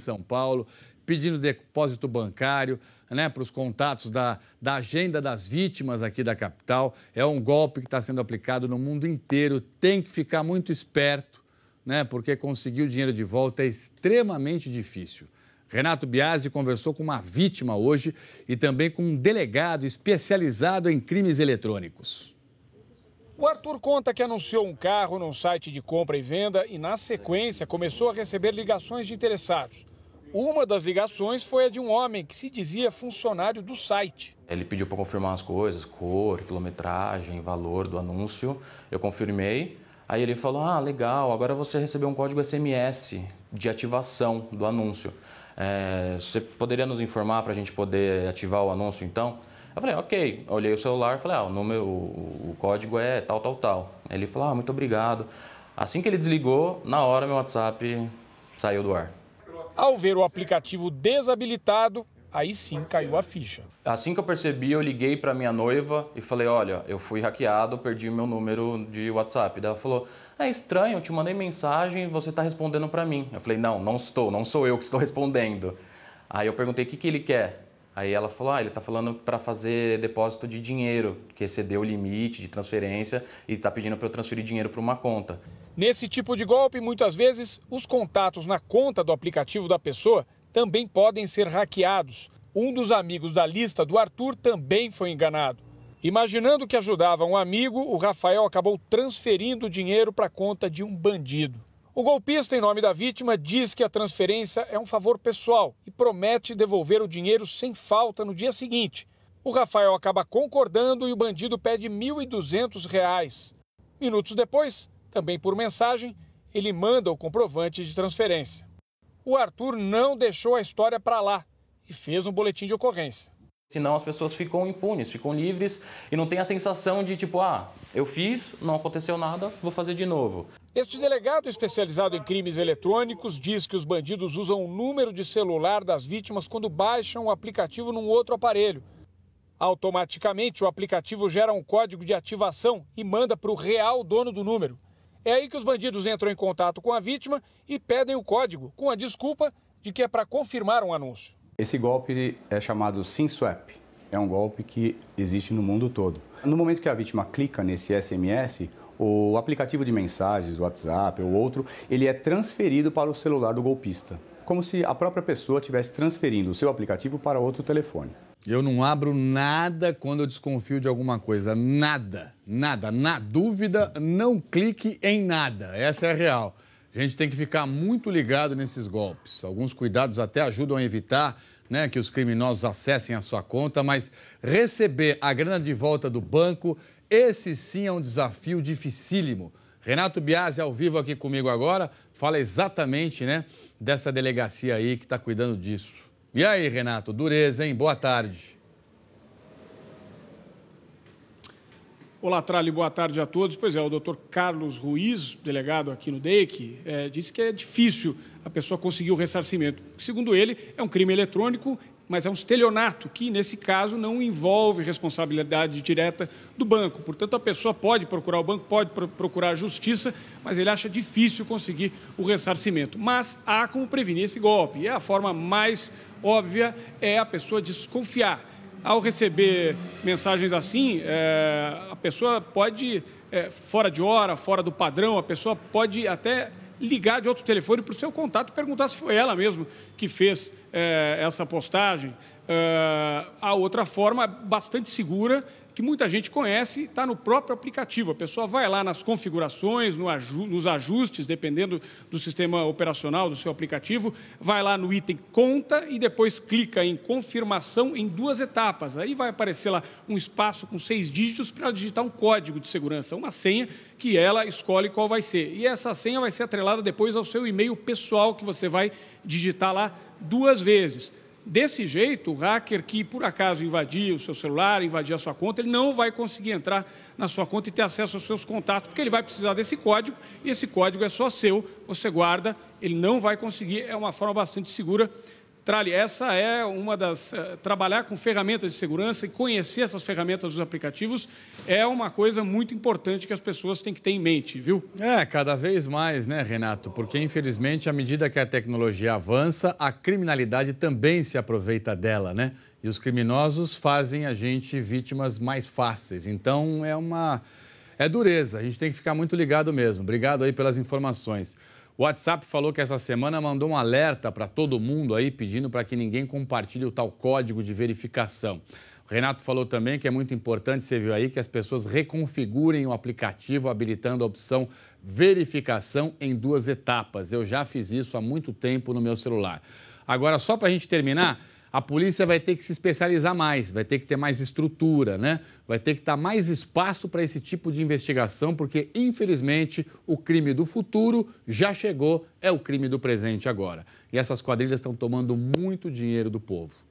São Paulo, pedindo depósito bancário né, para os contatos da, da agenda das vítimas aqui da capital. É um golpe que está sendo aplicado no mundo inteiro. Tem que ficar muito esperto, né, porque conseguir o dinheiro de volta é extremamente difícil. Renato Biasi conversou com uma vítima hoje e também com um delegado especializado em crimes eletrônicos. O Arthur conta que anunciou um carro num site de compra e venda e, na sequência, começou a receber ligações de interessados. Uma das ligações foi a de um homem que se dizia funcionário do site. Ele pediu para confirmar as coisas, cor, quilometragem, valor do anúncio. Eu confirmei. Aí ele falou: Ah, legal, agora você recebeu um código SMS de ativação do anúncio. É, você poderia nos informar para a gente poder ativar o anúncio então? Eu falei, ok. Olhei o celular e falei, ah, o, número, o, o código é tal, tal, tal. Ele falou, ah, muito obrigado. Assim que ele desligou, na hora meu WhatsApp saiu do ar. Ao ver o aplicativo desabilitado, aí sim caiu a ficha. Assim que eu percebi, eu liguei para minha noiva e falei: Olha, eu fui hackeado, perdi meu número de WhatsApp. ela falou: É estranho, eu te mandei mensagem e você está respondendo para mim. Eu falei: Não, não estou, não sou eu que estou respondendo. Aí eu perguntei: O que, que ele quer? Aí ela falou: ah, ele está falando para fazer depósito de dinheiro, que excedeu o limite de transferência e está pedindo para eu transferir dinheiro para uma conta. Nesse tipo de golpe, muitas vezes, os contatos na conta do aplicativo da pessoa também podem ser hackeados. Um dos amigos da lista do Arthur também foi enganado. Imaginando que ajudava um amigo, o Rafael acabou transferindo o dinheiro para a conta de um bandido. O golpista, em nome da vítima, diz que a transferência é um favor pessoal e promete devolver o dinheiro sem falta no dia seguinte. O Rafael acaba concordando e o bandido pede R$ 1.200. Minutos depois, também por mensagem, ele manda o comprovante de transferência. O Arthur não deixou a história para lá e fez um boletim de ocorrência. Senão as pessoas ficam impunes, ficam livres e não tem a sensação de tipo, ah, eu fiz, não aconteceu nada, vou fazer de novo. Este delegado especializado em crimes eletrônicos diz que os bandidos usam o número de celular das vítimas quando baixam o aplicativo num outro aparelho. Automaticamente, o aplicativo gera um código de ativação e manda para o real dono do número. É aí que os bandidos entram em contato com a vítima e pedem o código, com a desculpa de que é para confirmar um anúncio. Esse golpe é chamado SIM-SWAP. É um golpe que existe no mundo todo. No momento que a vítima clica nesse SMS, o aplicativo de mensagens, WhatsApp ou outro, ele é transferido para o celular do golpista. Como se a própria pessoa estivesse transferindo o seu aplicativo para outro telefone. Eu não abro nada quando eu desconfio de alguma coisa. Nada, nada. Na dúvida, não clique em nada. Essa é a real. A gente tem que ficar muito ligado nesses golpes. Alguns cuidados até ajudam a evitar né, que os criminosos acessem a sua conta, mas receber a grana de volta do banco, esse sim é um desafio dificílimo. Renato Biasi, ao vivo aqui comigo agora, fala exatamente né, dessa delegacia aí que está cuidando disso. E aí, Renato, dureza, hein? Boa tarde. Olá, Trali, boa tarde a todos. Pois é, o doutor Carlos Ruiz, delegado aqui no DEIC, é, disse que é difícil a pessoa conseguir o ressarcimento. Segundo ele, é um crime eletrônico, mas é um estelionato, que nesse caso não envolve responsabilidade direta do banco. Portanto, a pessoa pode procurar o banco, pode procurar a justiça, mas ele acha difícil conseguir o ressarcimento. Mas há como prevenir esse golpe. E a forma mais óbvia é a pessoa desconfiar ao receber mensagens assim, é, a pessoa pode, é, fora de hora, fora do padrão, a pessoa pode até ligar de outro telefone para o seu contato e perguntar se foi ela mesmo que fez é, essa postagem. É, a outra forma bastante segura que muita gente conhece, está no próprio aplicativo. A pessoa vai lá nas configurações, no aju nos ajustes, dependendo do sistema operacional do seu aplicativo, vai lá no item conta e depois clica em confirmação em duas etapas. Aí vai aparecer lá um espaço com seis dígitos para digitar um código de segurança, uma senha que ela escolhe qual vai ser. E essa senha vai ser atrelada depois ao seu e-mail pessoal que você vai digitar lá duas vezes. Desse jeito, o hacker que por acaso invadir o seu celular, invadir a sua conta, ele não vai conseguir entrar na sua conta e ter acesso aos seus contatos, porque ele vai precisar desse código e esse código é só seu, você guarda, ele não vai conseguir. É uma forma bastante segura Trali, essa é uma das. Eh, trabalhar com ferramentas de segurança e conhecer essas ferramentas dos aplicativos é uma coisa muito importante que as pessoas têm que ter em mente, viu? É, cada vez mais, né, Renato? Porque, infelizmente, à medida que a tecnologia avança, a criminalidade também se aproveita dela, né? E os criminosos fazem a gente vítimas mais fáceis. Então, é uma. É dureza, a gente tem que ficar muito ligado mesmo. Obrigado aí pelas informações. O WhatsApp falou que essa semana mandou um alerta para todo mundo aí pedindo para que ninguém compartilhe o tal código de verificação. O Renato falou também que é muito importante, você viu aí, que as pessoas reconfigurem o aplicativo habilitando a opção verificação em duas etapas. Eu já fiz isso há muito tempo no meu celular. Agora, só para a gente terminar, a polícia vai ter que se especializar mais, vai ter que ter mais estrutura, né? Vai ter que dar mais espaço para esse tipo de investigação, porque infelizmente o crime do futuro já chegou, é o crime do presente agora. E essas quadrilhas estão tomando muito dinheiro do povo.